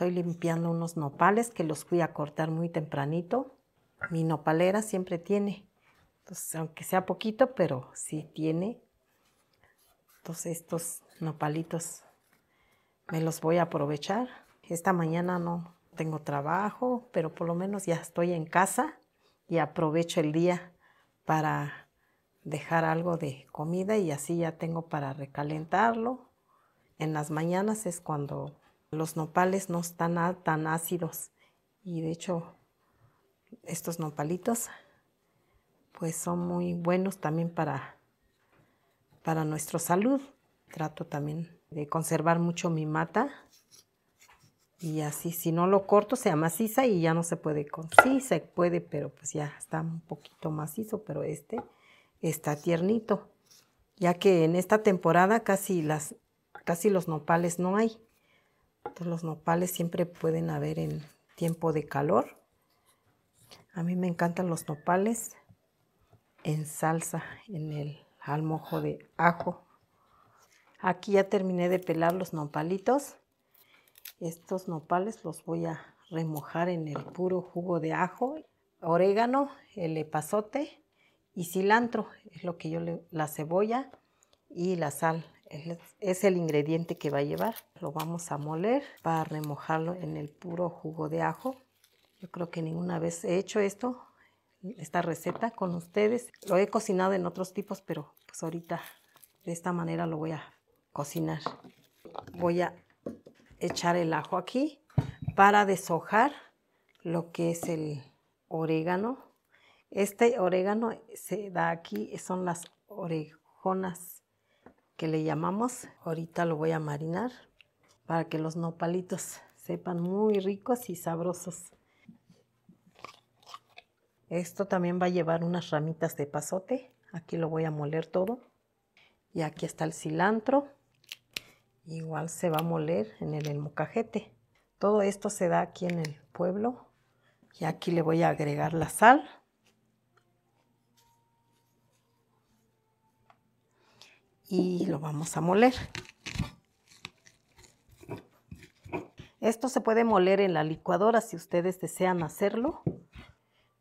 Estoy limpiando unos nopales que los fui a cortar muy tempranito. Mi nopalera siempre tiene, pues, aunque sea poquito, pero sí tiene. Entonces estos nopalitos me los voy a aprovechar. Esta mañana no tengo trabajo, pero por lo menos ya estoy en casa y aprovecho el día para dejar algo de comida y así ya tengo para recalentarlo. En las mañanas es cuando los nopales no están tan ácidos y de hecho estos nopalitos pues son muy buenos también para, para nuestra salud. Trato también de conservar mucho mi mata y así si no lo corto se amaciza y ya no se puede con sí se puede pero pues ya está un poquito macizo pero este está tiernito ya que en esta temporada casi las casi los nopales no hay entonces, los nopales siempre pueden haber en tiempo de calor. A mí me encantan los nopales en salsa, en el almojo de ajo. Aquí ya terminé de pelar los nopalitos. Estos nopales los voy a remojar en el puro jugo de ajo, orégano, el epazote y cilantro, es lo que yo le, la cebolla y la sal es el ingrediente que va a llevar. Lo vamos a moler para remojarlo en el puro jugo de ajo. Yo creo que ninguna vez he hecho esto, esta receta con ustedes. Lo he cocinado en otros tipos, pero pues ahorita de esta manera lo voy a cocinar. Voy a echar el ajo aquí para deshojar lo que es el orégano. Este orégano se da aquí, son las orejonas que le llamamos. Ahorita lo voy a marinar para que los nopalitos sepan muy ricos y sabrosos. Esto también va a llevar unas ramitas de pasote. Aquí lo voy a moler todo. Y aquí está el cilantro. Igual se va a moler en el mocajete. Todo esto se da aquí en el pueblo. Y aquí le voy a agregar la sal. y lo vamos a moler. Esto se puede moler en la licuadora si ustedes desean hacerlo.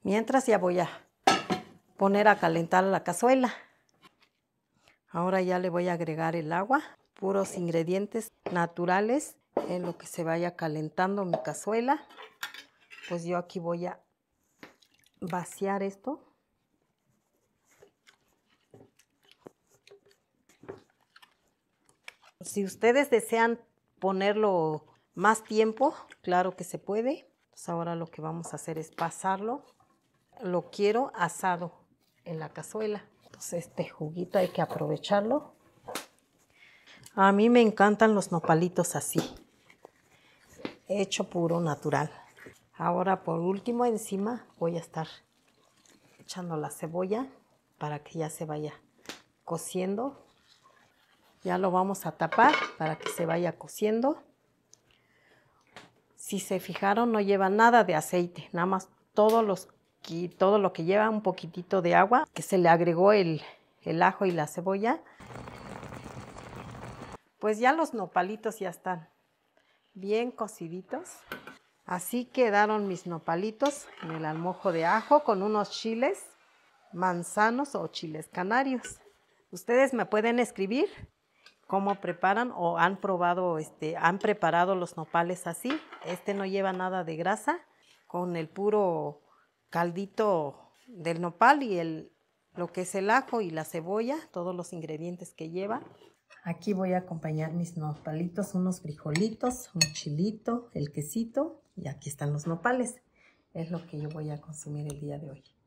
Mientras ya voy a poner a calentar la cazuela. Ahora ya le voy a agregar el agua, puros ingredientes naturales en lo que se vaya calentando mi cazuela. Pues yo aquí voy a vaciar esto Si ustedes desean ponerlo más tiempo, claro que se puede. ahora lo que vamos a hacer es pasarlo. Lo quiero asado en la cazuela. Entonces este juguito hay que aprovecharlo. A mí me encantan los nopalitos así. Hecho puro, natural. Ahora por último encima voy a estar echando la cebolla para que ya se vaya cociendo ya lo vamos a tapar para que se vaya cociendo. Si se fijaron, no lleva nada de aceite, nada más todos los, todo lo que lleva un poquitito de agua, que se le agregó el, el ajo y la cebolla. Pues ya los nopalitos ya están bien cociditos. Así quedaron mis nopalitos en el almojo de ajo con unos chiles manzanos o chiles canarios. Ustedes me pueden escribir cómo preparan o han probado, este, han preparado los nopales así. Este no lleva nada de grasa, con el puro caldito del nopal y lo que es el ajo y la cebolla, todos los ingredientes que lleva. Aquí voy a acompañar mis nopalitos, unos frijolitos, un chilito, el quesito y aquí están los nopales. Es lo que yo voy a consumir el día de hoy.